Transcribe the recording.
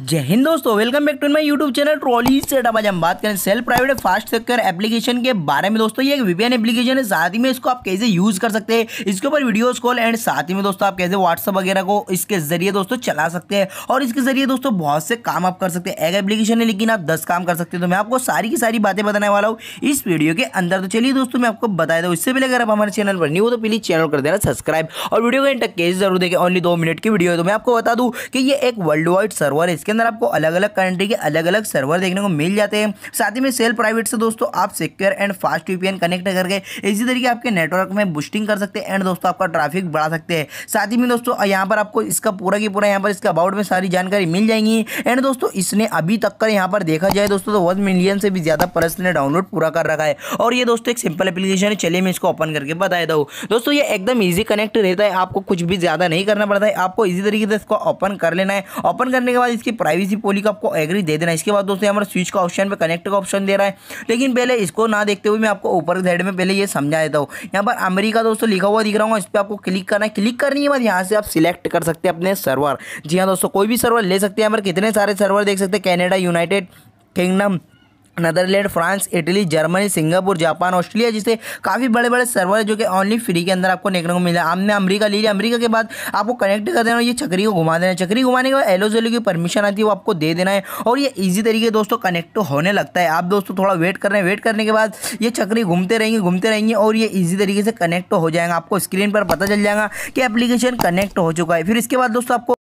जय हिंद दोस्तों welcome back to my YouTube channel trolley set अब आज हम बात करें self private fast sector application के बारे में दोस्तों ये एक वीपीएन एप्लीकेशन है साथ ही में इसको आप कैसे यूज कर सकते हैं इसके ऊपर वीडियोस कॉल एंड साथ ही में दोस्तों आप कैसे व्हाट्सअप वगैरह को इसके जरिए दोस्तों चला सकते हैं और इसके जरिए दोस्तों बहुत से काम आप कर सकते हैं एक एप्लीकेशन है लेकिन आप दस काम कर सकते हैं तो मैं आपको सारी की सारी बातें बताने वाला हूँ इस वीडियो के अंदर तो चलिए दोस्तों मैं आपको बता दूँ इससे पहले अगर आप हमारे चैनल पर नहीं हो तो प्लीज चैनल कर देना सब्सक्राइब और वीडियो को इंटर कैसे जरूर देखें ओनली दो मिनट की वीडियो है तो मैं आपको बता दूँ कि ये एक वर्ल्ड वाइड सर्वर है इसके अंदर आपको अलग अलग कंट्री के अलग अलग सर्वर देखने को मिल जाते हैं साथ ही में सेल प्राइवेट से दोस्तों आप secure and fast VPN connect करके इसी तरीके आपके नेटवर्क में बुस्टिंग कर सकते हैं एंड दोस्तों आपका ट्राफिक बढ़ा सकते हैं साथ ही में दोस्तों यहाँ पर आपको इसका पूरा की पूरा यहाँ पर इसके अबाउट में सारी जानकारी मिल जाएंगी एंड दोस्तों इसने अभी तक कर यहाँ पर देखा जाए दोस्तों तो वन मिलियन से भी ज़्यादा पर्स ने डाउनलोड पूरा कर रखा है और ये दोस्तों एक सिंपल एप्लीकेशन है चलिए मैं इसको ओपन करके बताया था दोस्तों ये एकदम ईजी कनेक्ट रहता है आपको कुछ भी ज़्यादा नहीं करना पड़ता है आपको इसी तरीके से इसको ओपन कर लेना है ओपन करने के बाद इसके की प्राइवेसी पॉली आपको एग्री दे देना इसके बाद दोस्तों यहाँ पर स्विच का ऑप्शन पर कनेक्ट का ऑप्शन दे रहा है लेकिन पहले इसको ना देखते हुए मैं आपको ऊपर साइड में पहले ये समझा देता हूँ यहाँ पर अमेरिका दोस्तों लिखा हुआ दिख रहा हूँ इस पर आपको क्लिक करना है क्लिक करने के बाद यहाँ से आप सिलेक्ट कर सकते हैं अपने सर्वर जी हाँ दोस्तों कोई भी सर्वर ले सकते हैं यहाँ पर कितने सारे सर्वर देख सकते हैं Canada United Kingdom Netherlands France Italy Germany Singapore Japan Australia जैसे काफ़ी बड़े बड़े सर्वर है जो कि ओनली फ्री के अंदर आपको देखने को मिला हमने अमेरिका ले लिया अमेरिका के बाद आपको कनेक्ट कर देना है ये चक्री को घुमा देना है चक्री घुमाने के बाद जेलो की परमिशन आती है वो आपको दे देना है और ये ईजी तरीके दोस्तों कनेक्ट होने लगता है आप दोस्तों थोड़ा वेट कर रहे हैं वेट करने के बाद ये चक्री घूमते रहेंगे घूमते रहेंगे और ये ईजी तरीके से कनेक्ट हो जाएगा आपको स्क्रीन पर पता चल जाएगा कि एप्लीकेशन कनेक्ट हो चुका है फिर इसके बाद दोस्तों आपको